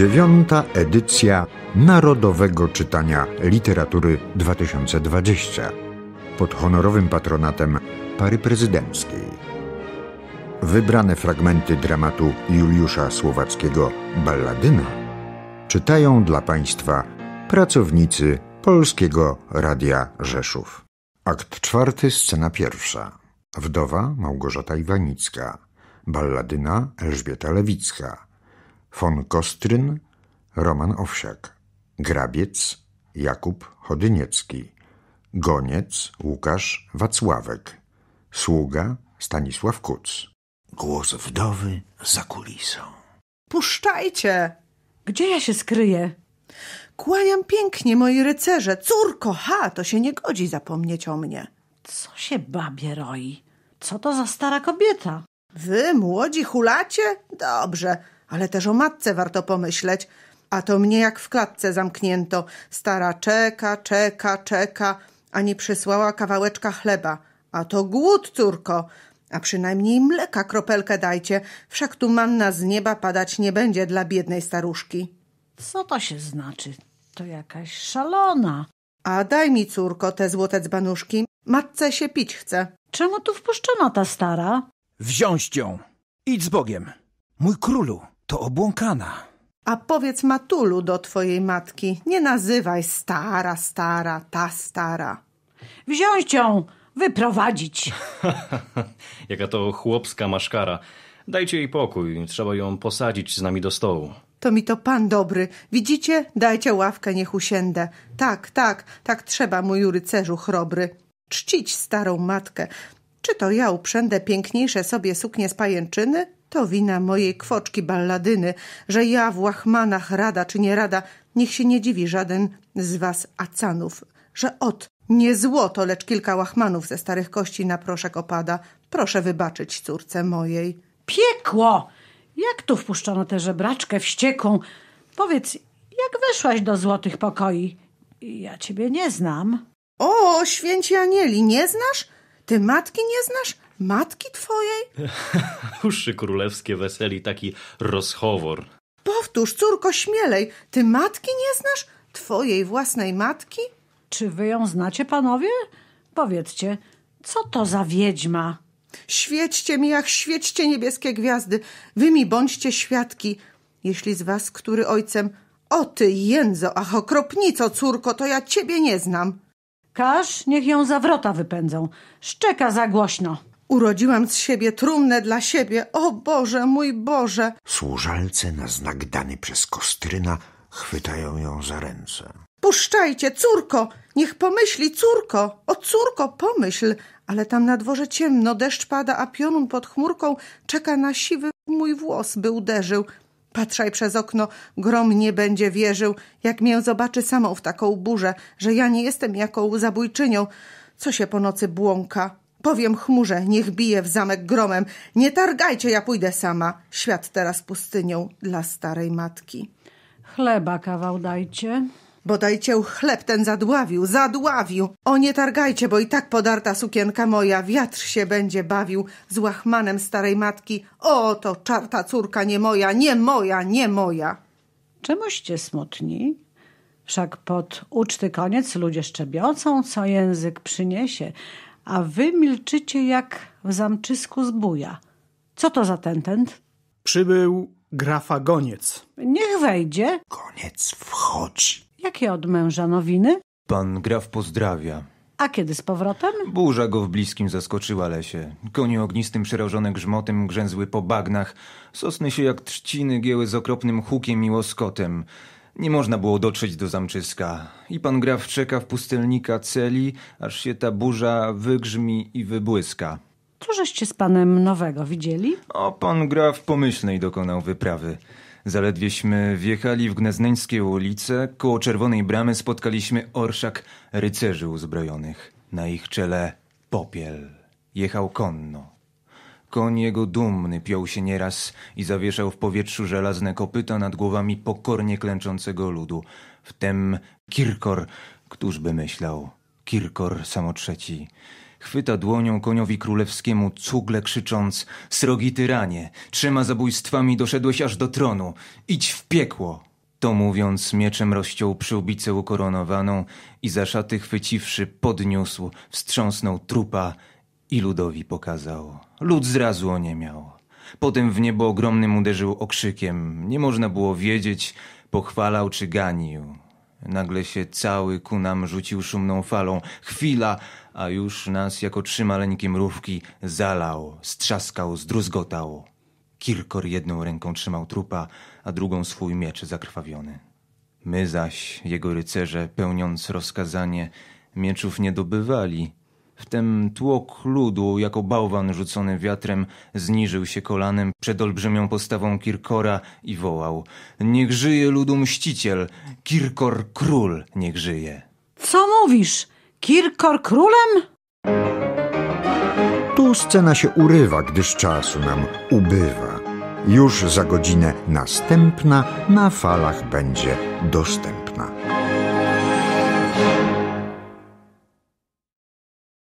dziewiąta edycja Narodowego Czytania Literatury 2020 pod honorowym patronatem pary prezydenckiej. Wybrane fragmenty dramatu Juliusza Słowackiego Balladyna czytają dla Państwa pracownicy Polskiego Radia Rzeszów. Akt czwarty, scena pierwsza. Wdowa Małgorzata Iwanicka. Balladyna Elżbieta Lewicka von Kostryn, Roman Owsiak, Grabiec, Jakub Chodyniecki, Goniec, Łukasz Wacławek, Sługa, Stanisław Kuc. Głos wdowy za kulisą. Puszczajcie! Gdzie ja się skryję? Kłaniam pięknie, moi rycerze. Córko, ha, to się nie godzi zapomnieć o mnie. Co się babie roi? Co to za stara kobieta? Wy, młodzi, hulacie? Dobrze, ale też o matce warto pomyśleć. A to mnie jak w klatce zamknięto. Stara czeka, czeka, czeka, ani przysłała kawałeczka chleba. A to głód, córko. A przynajmniej mleka kropelkę dajcie, wszak tu manna z nieba padać nie będzie dla biednej staruszki. Co to się znaczy? To jakaś szalona. A daj mi, córko, te złote dzbanuszki. Matce się pić chce. Czemu tu wpuszczono ta stara? Wziąć ją. Idź z Bogiem. Mój królu to obłąkana. A powiedz Matulu do twojej matki, nie nazywaj stara, stara, ta stara. Wziąć ją, wyprowadzić. Jaka to chłopska maszkara. Dajcie jej pokój, trzeba ją posadzić z nami do stołu. To mi to pan dobry. Widzicie? Dajcie ławkę, niech usiędę. Tak, tak, tak trzeba, mój rycerzu chrobry. Czcić starą matkę. Czy to ja uprzędę piękniejsze sobie suknie z pajęczyny? To wina mojej kwoczki balladyny, że ja w łachmanach rada czy nie rada, niech się nie dziwi żaden z was acanów, że ot, nie złoto, lecz kilka łachmanów ze starych kości na proszek opada. Proszę wybaczyć córce mojej. Piekło! Jak tu wpuszczono tę żebraczkę wściekłą? Powiedz, jak weszłaś do złotych pokoi? Ja ciebie nie znam. O, święci anieli, nie znasz? Ty matki nie znasz? matki twojej? Uszy królewskie weseli taki rozchowor. Powtórz, córko, śmielej, ty matki nie znasz? Twojej własnej matki? Czy wy ją znacie, panowie? Powiedzcie, co to za wiedźma? Świećcie mi, jak świećcie niebieskie gwiazdy, wy mi bądźcie świadki. Jeśli z was, który ojcem, o ty, jędzo, ach okropnico, córko, to ja ciebie nie znam. Każ, niech ją zawrota wypędzą. Szczeka za głośno. Urodziłam z siebie trumnę dla siebie. O Boże, mój Boże! Służalce na znak dany przez Kostryna chwytają ją za ręce. Puszczajcie, córko! Niech pomyśli, córko! O córko, pomyśl! Ale tam na dworze ciemno, deszcz pada, a pionun pod chmurką czeka na siwy mój włos, by uderzył. Patrzaj przez okno, grom nie będzie wierzył, jak mię zobaczy samą w taką burzę, że ja nie jestem jaką zabójczynią. Co się po nocy błąka? Powiem chmurze, niech bije w zamek gromem. Nie targajcie, ja pójdę sama. Świat teraz pustynią dla starej matki. Chleba kawał dajcie. Bodajcie chleb ten zadławił, zadławił. O nie targajcie, bo i tak podarta sukienka moja, wiatr się będzie bawił z łachmanem starej matki. O, to czarta córka nie moja, nie moja, nie moja. Czemuście smutni? Wszak pod uczty koniec ludzie szczebiocą, co język przyniesie a wy milczycie jak w zamczysku zbuja. Co to za tentent? Przybył grafa Goniec. Niech wejdzie. Goniec wchodzi. Jakie od męża nowiny? Pan graf pozdrawia. A kiedy z powrotem? Burza go w bliskim zaskoczyła lesie. Konie ognistym przerażone grzmotem grzęzły po bagnach. Sosny się jak trzciny gięły z okropnym hukiem i łoskotem. Nie można było dotrzeć do zamczyska i pan Graf czeka w pustelnika celi, aż się ta burza wygrzmi i wybłyska. Cóżeście z panem nowego widzieli? O, pan Graf pomyślnej dokonał wyprawy. Zaledwieśmy wjechali w Gneznańskie ulice, koło czerwonej bramy spotkaliśmy orszak rycerzy uzbrojonych. Na ich czele popiel. Jechał konno. Koń jego dumny piął się nieraz i zawieszał w powietrzu żelazne kopyta nad głowami pokornie klęczącego ludu. Wtem Kirkor, któż by myślał, Kirkor samo trzeci, chwyta dłonią koniowi królewskiemu, cugle krzycząc – srogi tyranie, trzema zabójstwami doszedłeś aż do tronu, idź w piekło! To mówiąc, mieczem rozciął przyłbicę ukoronowaną i za szaty chwyciwszy podniósł, wstrząsnął trupa i ludowi pokazało. Lud zrazu oniemiał. Potem w niebo ogromnym uderzył okrzykiem. Nie można było wiedzieć, pochwalał czy ganił. Nagle się cały ku nam rzucił szumną falą. Chwila, a już nas jako trzy maleńkie mrówki zalał, strzaskał, zdruzgotał. Kirkor jedną ręką trzymał trupa, a drugą swój miecz zakrwawiony. My zaś, jego rycerze, pełniąc rozkazanie, mieczów nie dobywali, Wtem tłok ludu, jako bałwan rzucony wiatrem, zniżył się kolanem przed olbrzymią postawą Kirkora i wołał: Niech żyje ludu mściciel, Kirkor król niech żyje. Co mówisz? Kirkor królem? Tu scena się urywa, gdyż czasu nam ubywa. Już za godzinę następna na falach będzie dostępna.